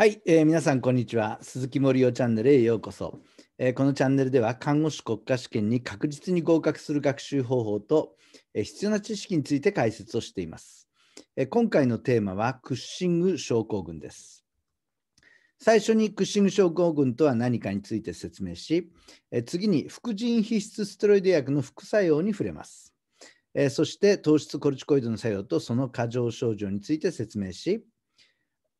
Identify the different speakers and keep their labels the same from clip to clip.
Speaker 1: はい、えー、皆さん、こんにちは。鈴木森夫チャンネルへようこそ、えー、このチャンネルでは、看護師国家試験に確実に合格する学習方法と、えー、必要な知識について解説をしています、え今回のテーマは、クッシング症候群です。最初にクッシング症候群とは何かについて説明し、え次に副腎皮質ステロイド薬の副作用に触れます。えそして糖質コルチコイドの作用とその過剰症状について説明し、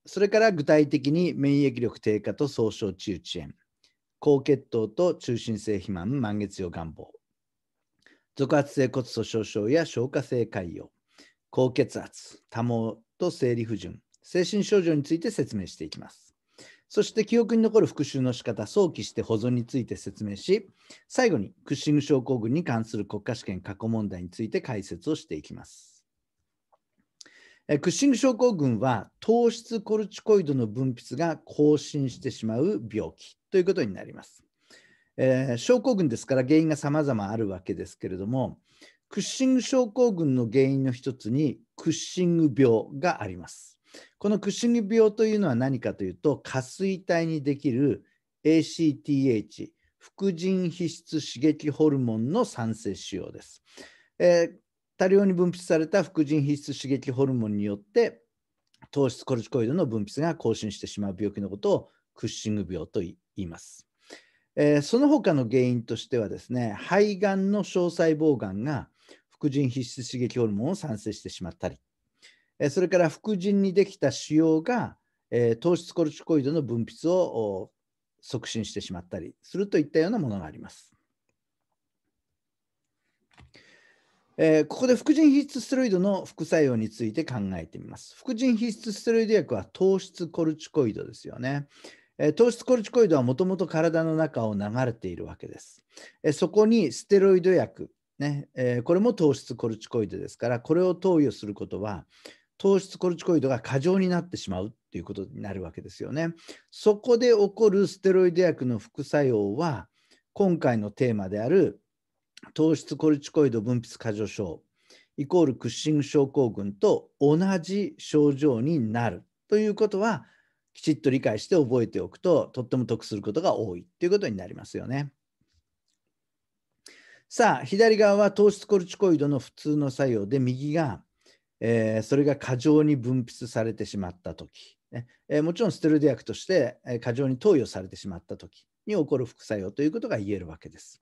Speaker 1: それから具体的に免疫力低下と総症中遅炎、高血糖と中心性肥満、満月用願望、続発性骨粗しょう症や消化性潰瘍、高血圧、多毛と生理不順、精神症状について説明していきます。そして記憶に残る復習の仕方、早期して保存について説明し、最後にクッシング症候群に関する国家試験過去問題について解説をしていきます。クッシング症候群は糖質コルチコイドの分泌が更新してしまう病気ということになります。えー、症候群ですから原因が様々あるわけですけれども、クッシング症候群の原因の一つにクッシング病があります。このクッシング病というのは何かというと、下垂体にできる ACTH、副腎皮質刺激ホルモンの産生腫瘍です。えー多量に分泌された副腎皮質刺激ホルモンによって糖質コルチコイドの分泌が更新してしまう病気のことをクッシング病と言います。えー、その他の原因としてはですね肺がんの小細胞がんが副腎皮質刺激ホルモンを産生してしまったり、えー、それから副腎にできた腫瘍が、えー、糖質コルチコイドの分泌を促進してしまったりするといったようなものがあります。えー、ここで副腎皮質ステロイドの副作用について考えてみます。副腎皮質ステロイド薬は糖質コルチコイドですよね。えー、糖質コルチコイドはもともと体の中を流れているわけです。えー、そこにステロイド薬、ねえこれも糖質コルチコイドですから、これを投与することは、糖質コルチコイドが過剰になってしまうということになるわけですよね。そこで起こるステロイド薬の副作用は、今回のテーマである糖質コルチコイド分泌過剰症イコールクッシング症候群と同じ症状になるということはきちっと理解して覚えておくととっても得することが多いということになりますよね。さあ左側は糖質コルチコイドの普通の作用で右が、えー、それが過剰に分泌されてしまった時、ねえー、もちろんステロイド薬として、え過剰に投与されてしまった時に起こる副作用ということが言えるわけです。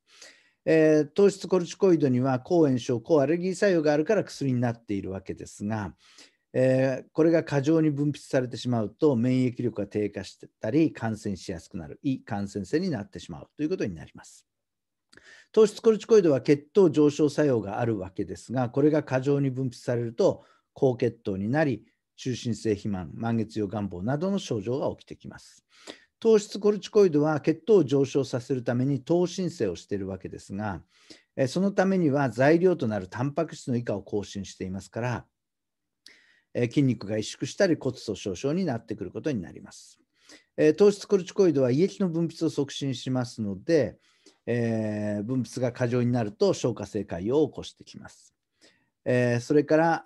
Speaker 1: えー、糖質コルチコイドには抗炎症抗アレルギー作用があるから薬になっているわけですが、えー、これが過剰に分泌されてしまうと免疫力が低下してたり感染しやすくなる胃感染性になってしまうということになります。糖質コルチコイドは血糖上昇作用があるわけですがこれが過剰に分泌されると高血糖になり中心性肥満、満月用願望などの症状が起きてきます。糖質コルチコイドは血糖を上昇させるために糖申請をしているわけですが、そのためには材料となるタンパク質の以下を更新していますから、筋肉が萎縮したり骨粗しょう症になってくることになります。糖質コルチコイドは胃液の分泌を促進しますので、え分泌が過剰になると消化性潰瘍を起こしてきます。えそれから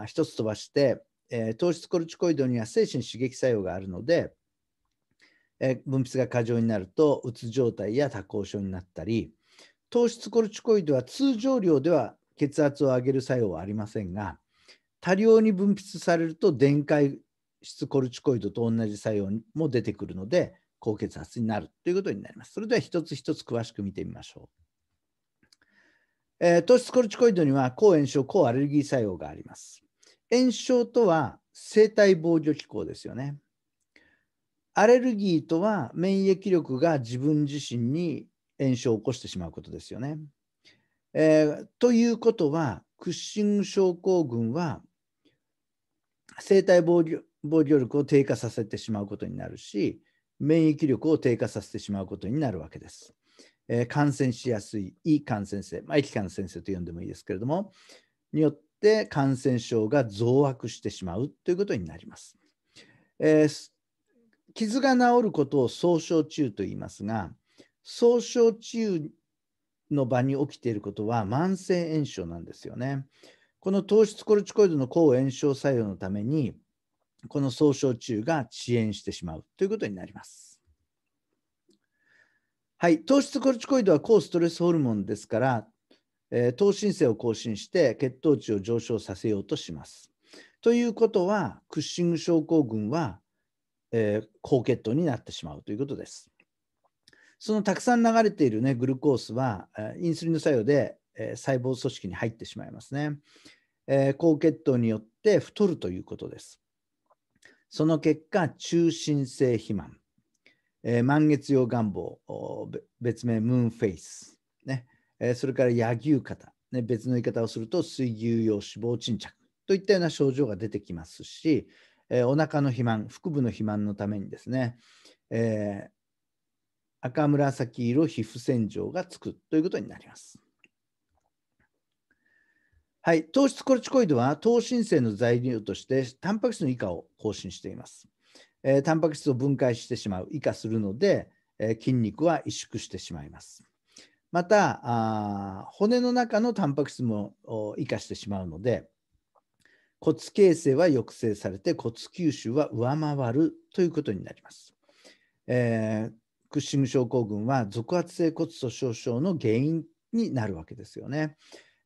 Speaker 1: あ1つ飛ばして、え糖質コルチコイドには精神刺激作用があるので、え分泌が過剰になるとうつ状態や多幸症になったり糖質コルチコイドは通常量では血圧を上げる作用はありませんが多量に分泌されると電解質コルチコイドと同じ作用も出てくるので高血圧になるということになります。それでは一つ一つ詳しく見てみましょう。えー、糖質コルチコイドには抗炎症、抗アレルギー作用があります。炎症とは生体防御機構ですよね。アレルギーとは免疫力が自分自身に炎症を起こしてしまうことですよね。えー、ということはクッシング症候群は生体防御力を低下させてしまうことになるし免疫力を低下させてしまうことになるわけです。えー、感染しやすい胃感染性、まあ、液感染性と呼んでもいいですけれどもによって感染症が増悪してしまうということになります。えー傷が治ることを総傷中と言いますが、総傷中の場に起きていることは慢性炎症なんですよね。この糖質コルチコイドの抗炎症作用のために、この総傷中が遅延してしまうということになります。はい、糖質コルチコイドは抗ストレスホルモンですから、えー、糖新性を更新して血糖値を上昇させようとします。ということは、クッシング症候群はえー、高血糖になってしまうということです。そのたくさん流れている、ね、グルコースは、インスリンの作用で、えー、細胞組織に入ってしまいますね、えー、高血糖によって太るということです。その結果、中心性肥満、え満月用願望、別名ムーンフェイス、ねえそれから野牛型、ね、別の言い方をすると水牛用脂肪沈着といったような症状が出てきますし、えー、お腹の肥満、腹部の肥満のためにですね、えー、赤紫色皮膚洗浄がつくということになります。はい、糖質コルチコイドは糖新生の材料としてタンパク質の以下を更新しています。えー、タンパク質を分解してしまう、以下するので、えー、筋肉は萎縮してしまいます。またあ骨の中のタンパク質も以下してしまうので、骨形成は抑制されて骨吸収は上回るということになります。えー、クッシング症候群は続発性骨粗鬆症の原因になるわけですよね。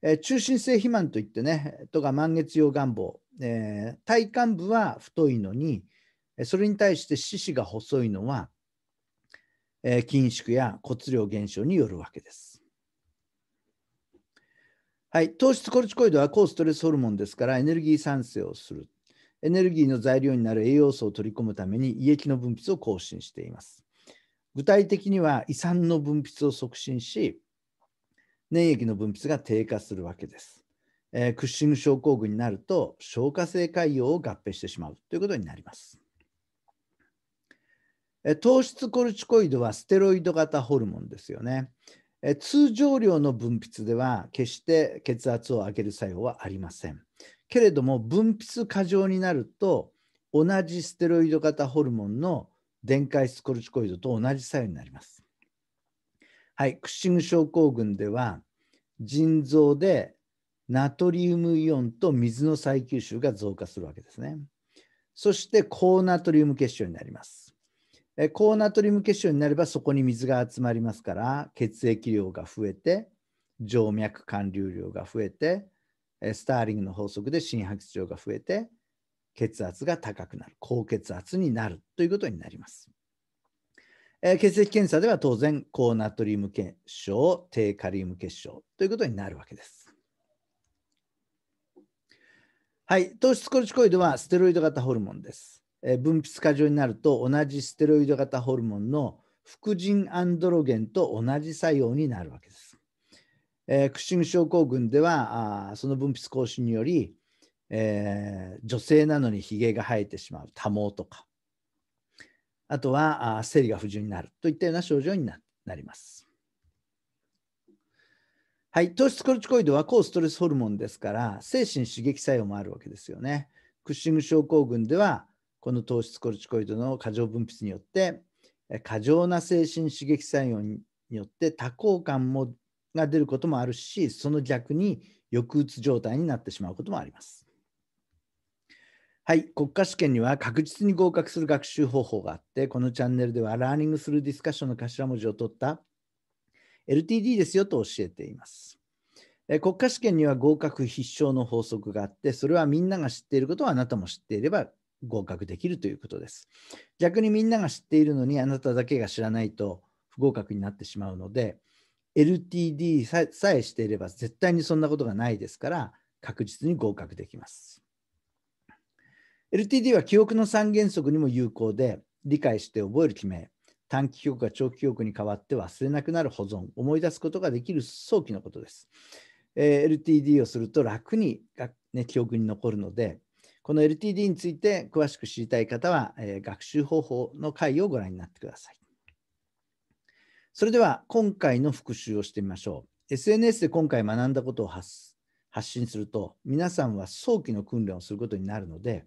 Speaker 1: えー、中心性肥満といってね、とか満月用願望、えー、体幹部は太いのに、それに対して四肢が細いのは、え筋縮や骨量減少によるわけです。はい、糖質コルチコイドは抗ストレスホルモンですからエネルギー産生をする。エネルギーの材料になる栄養素を取り込むために胃液の分泌を更新しています。具体的には胃酸の分泌を促進し、粘液の分泌が低下するわけです。えー、クッシング症候群になると消化性潰瘍を合併してしまうということになります。え糖質コルチコイドはステロイド型ホルモンですよね。え通常量の分泌では決して血圧を上げる作用はありません。けれども分泌過剰になると同じステロイド型ホルモンの電解質コルチコイドと同じ作用になります。はい、クッシング症候群では腎臓でナトリウムイオンと水の再吸収が増加するわけですね。そして高ナトリウム結晶になります。高ナトリウム結晶になればそこに水が集まりますから血液量が増えて静脈管流量が増えてスターリングの法則で心拍数量が増えて血圧が高くなる高血圧になるということになります。え血液検査では当然高ナトリウム結晶低カリウム結晶ということになるわけです。はい糖質コルチコイドはステロイド型ホルモンです。分泌過剰になると同じステロイド型ホルモンの副腎アンドロゲンと同じ作用になるわけです。えー、クッシング症候群ではあその分泌更進により、えー、女性なのにひげが生えてしまう多毛とかあとはあ生理が不順になるといったような症状になります。はい、糖質コルチコイドは抗ストレスホルモンですから精神刺激作用もあるわけですよね。クッシング症候群ではこの糖質コルチコイドの過剰分泌によって過剰な精神刺激作用によって多幸感もが出ることもあるしその逆に抑うつ状態になってしまうこともあります。はい、国家試験には確実に合格する学習方法があってこのチャンネルではラーニングするディスカッションの頭文字を取った LTD ですよと教えています。国家試験には合格必勝の法則があってそれはみんなが知っていることをあなたも知っていれば合格できるということです。逆にみんなが知っているのにあなただけが知らないと不合格になってしまうので、LTD さえしていれば絶対にそんなことがないですから確実に合格できます。LTD は記憶の三原則にも有効で理解して覚える決め、短期記憶が長期記憶に変わって忘れなくなる保存思い出すことができる早期のことです。えー、LTD をすると楽に、ね、記憶に残るのでこの LTD について詳しく知りたい方は、えー、学習方法の回をご覧になってください。それでは今回の復習をしてみましょう。SNS で今回学んだことを発信すると皆さんは早期の訓練をすることになるので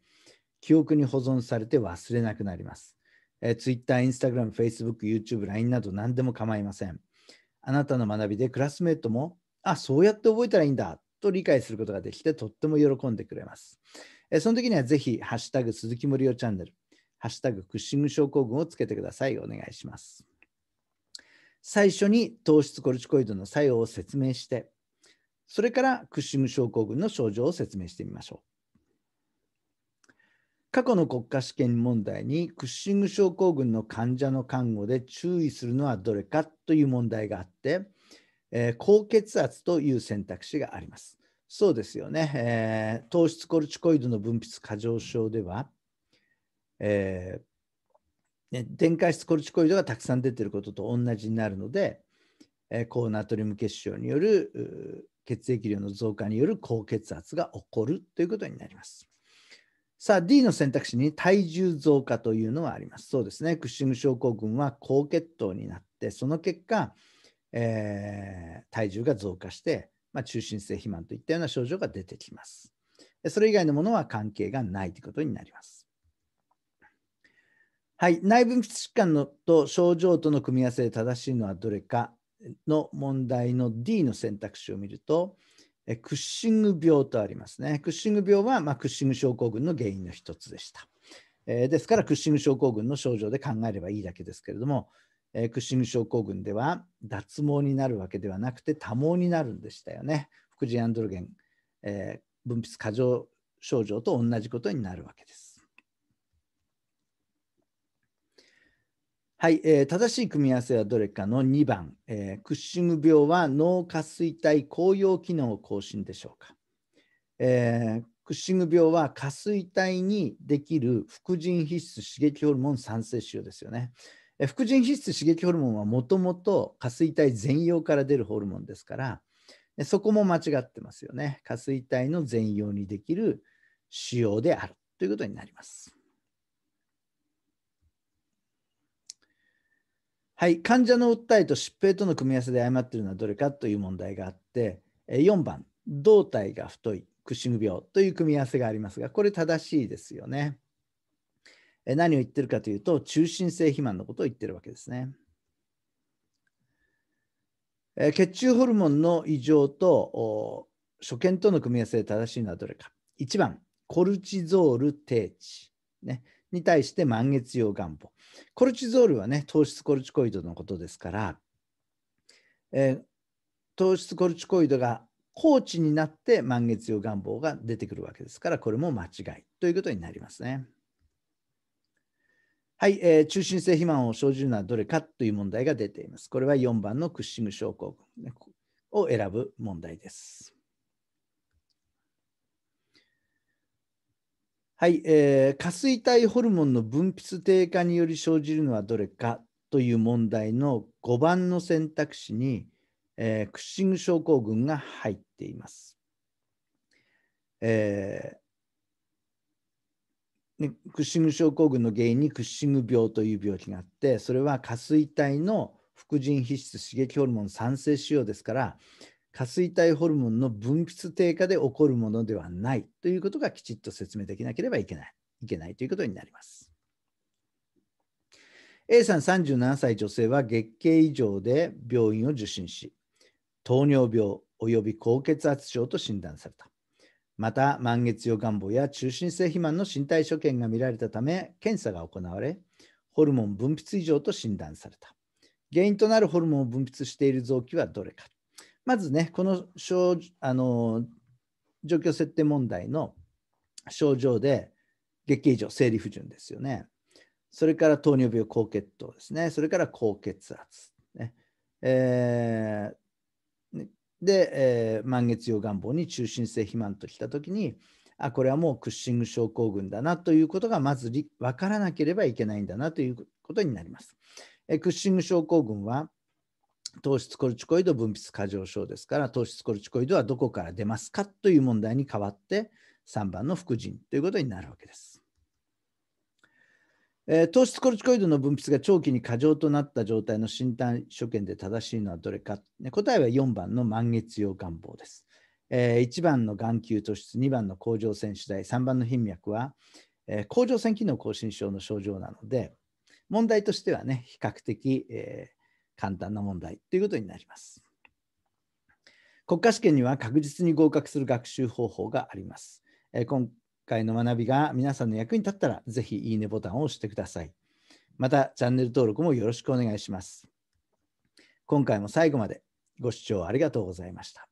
Speaker 1: 記憶に保存されて忘れなくなります。えー、Twitter、Instagram、Facebook、YouTube、LINE など何でも構いません。あなたの学びでクラスメートもあそうやって覚えたらいいんだと理解することができてとっても喜んでくれます。えその時にはぜひ、ハッシュタグ鈴木森夫チャンネル、ハッシュタグクッシング症候群をつけてください。お願いします。最初に糖質コルチコイドの作用を説明して、それからクッシング症候群の症状を説明してみましょう。過去の国家試験問題にクッシング症候群の患者の看護で注意するのはどれかという問題があって、えー、高血圧という選択肢があります。そうですよね、えー、糖質コルチコイドの分泌過剰症では、えー、ね、電解質コルチコイドがたくさん出てることと同じになるので、えー、高ナトリウム結晶による血液量の増加による高血圧が起こるということになります。さあ D の選択肢に体重増加というのはあります。そうですね。クッシング症候群は高血糖になって、その結果、えー、体重が増加して、まあ、中心性肥満といったような症状が出てきます。それ以外のものは関係がないということになります。はい、内分泌疾患のと症状との組み合わせで正しいのはどれかの問題の D の選択肢を見ると、クッシング病とありますね。クッシング病は、まあ、クッシング症候群の原因の一つでした。えー、ですから、クッシング症候群の症状で考えればいいだけですけれども、えー、クッシング症候群では脱毛になるわけではなくて多毛になるんでしたよね。副腎アンドロゲン、えー、分泌過剰症状と同じことになるわけです。はい、えー、正しい組み合わせはどれかの2番、えー、クッシング病は脳下垂体高揚機能更新でしょうか、えー、クッシング病は下垂体にできる副腎皮質刺激ホルモン産生腫瘍ですよね、副腎皮質刺激ホルモンはもともと下垂体全容から出るホルモンですからそこも間違ってますよね下垂体の全容にできる腫瘍であるということになりますはい患者の訴えと疾病との組み合わせで誤っているのはどれかという問題があって4番胴体が太いクッシング病という組み合わせがありますがこれ正しいですよね何を言ってるかというと、中心性肥満のことを言ってるわけですね。血中ホルモンの異常と初見との組み合わせで正しいのはどれか。1番、コルチゾール低値、ね、に対して満月用願望。コルチゾールはね、糖質コルチコイドのことですから、えー、糖質コルチコイドが高値になって満月用願望が出てくるわけですから、これも間違いということになりますね。はい、えー、中心性肥満を生じるのはどれかという問題が出ています。これは4番のクッシング症候群を選ぶ問題です。はい、えー、下垂体ホルモンの分泌低下により生じるのはどれかという問題の5番の選択肢に、えー、クッシング症候群が入っています。えー、でクッシング症候群の原因にクッシング病という病気があってそれは下垂体の副腎皮質刺激ホルモン酸性腫瘍ですから下垂体ホルモンの分泌低下で起こるものではないということがきちっと説明できなければいけないいけないということになります。A さん37歳女性は月経異常で病院を受診し糖尿病および高血圧症と診断された。また、満月予願望や中心性肥満の身体所見が見られたため、検査が行われ、ホルモン分泌異常と診断された。原因となるホルモンを分泌している臓器はどれか。まずね、この症あの状況設定問題の症状で、月経異常、生理不順ですよね。それから糖尿病、高血糖ですね。それから高血圧、ねえー、で、えー、満月用願望に中心性肥満ときたときに、あ、これはもうクッシング症候群だなということがまず分からなければいけないんだなということになります。えクッシング症候群は糖質コルチコイド分泌過剰症ですから糖質コルチコイドはどこから出ますかという問題に変わって3番の副腎ということになるわけです。えー、糖質コルチコイドの分泌が長期に過剰となった状態の診断所見で正しいのはどれか、ね、答えは4番の満月用願望です、えー、1番の眼球突出2番の甲状腺腫大3番の頻脈は、えー、甲状腺機能亢進症の症状なので問題としてはね比較的、えー、簡単な問題ということになります国家試験には確実に合格する学習方法があります、えー、今会の学びが皆さんの役に立ったら、ぜひいいねボタンを押してください。また、チャンネル登録もよろしくお願いします。今回も最後までご視聴ありがとうございました。